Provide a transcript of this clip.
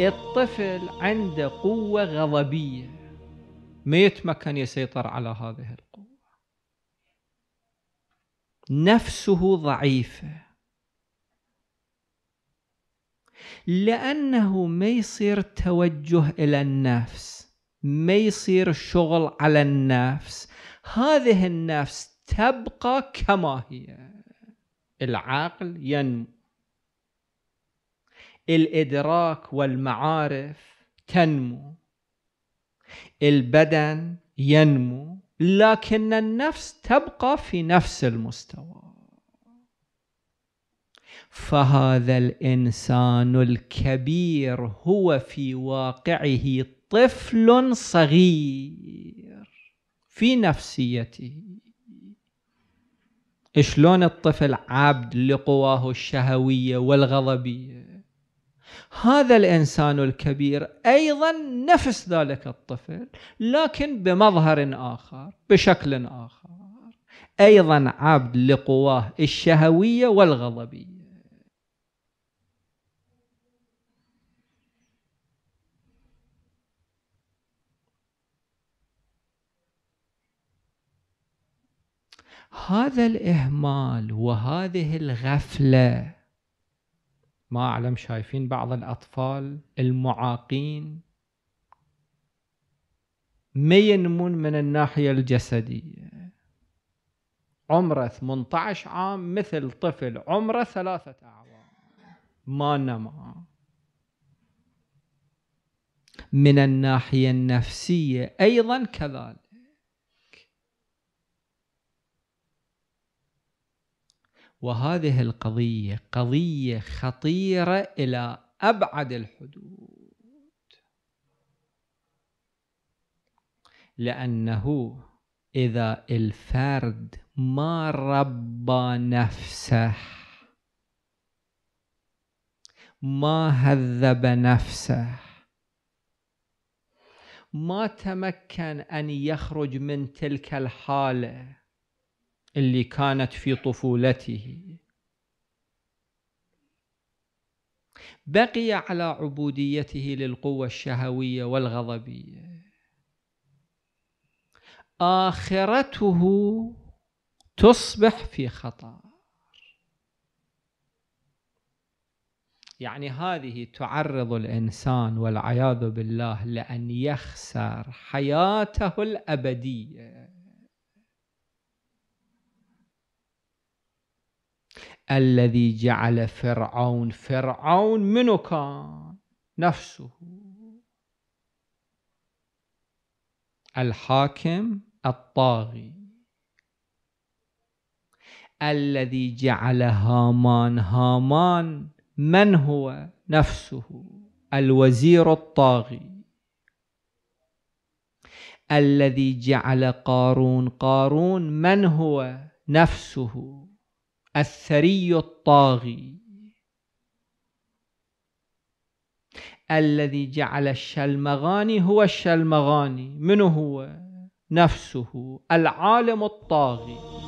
الطفل عنده قوة غضبية ما يتمكن يسيطر على هذه القوة نفسه ضعيفة لأنه ما يصير توجه إلى النفس ما يصير شغل على النفس هذه النفس تبقى كما هي العقل ينمو الإدراك والمعارف تنمو البدن ينمو لكن النفس تبقى في نفس المستوى فهذا الانسان الكبير هو في واقعه طفل صغير في نفسيته شلون الطفل عبد لقواه الشهويه والغضبيه هذا الانسان الكبير ايضا نفس ذلك الطفل لكن بمظهر اخر بشكل اخر ايضا عبد لقواه الشهويه والغضبيه هذا الاهمال وهذه الغفله ما أعلم شايفين بعض الأطفال المعاقين ما ينمون من الناحية الجسدية عمره 18 عام مثل طفل عمره ثلاثة أعوام ما نما من الناحية النفسية أيضا كذلك وهذه القضية قضية خطيرة إلى أبعد الحدود لأنه إذا الفرد ما ربى نفسه ما هذب نفسه ما تمكن أن يخرج من تلك الحالة اللي كانت في طفولته بقي على عبوديته للقوة الشهوية والغضبية آخرته تصبح في خطر يعني هذه تعرض الإنسان والعياذ بالله لأن يخسر حياته الأبدية الذي جعل فرعون فرعون منو كان نفسه الحاكم الطاغي الذي جعل هامان هامان من هو نفسه الوزير الطاغي الذي جعل قارون قارون من هو نفسه الثري الطاغي الذي جعل الشلمغاني هو الشلمغاني من هو نفسه العالم الطاغي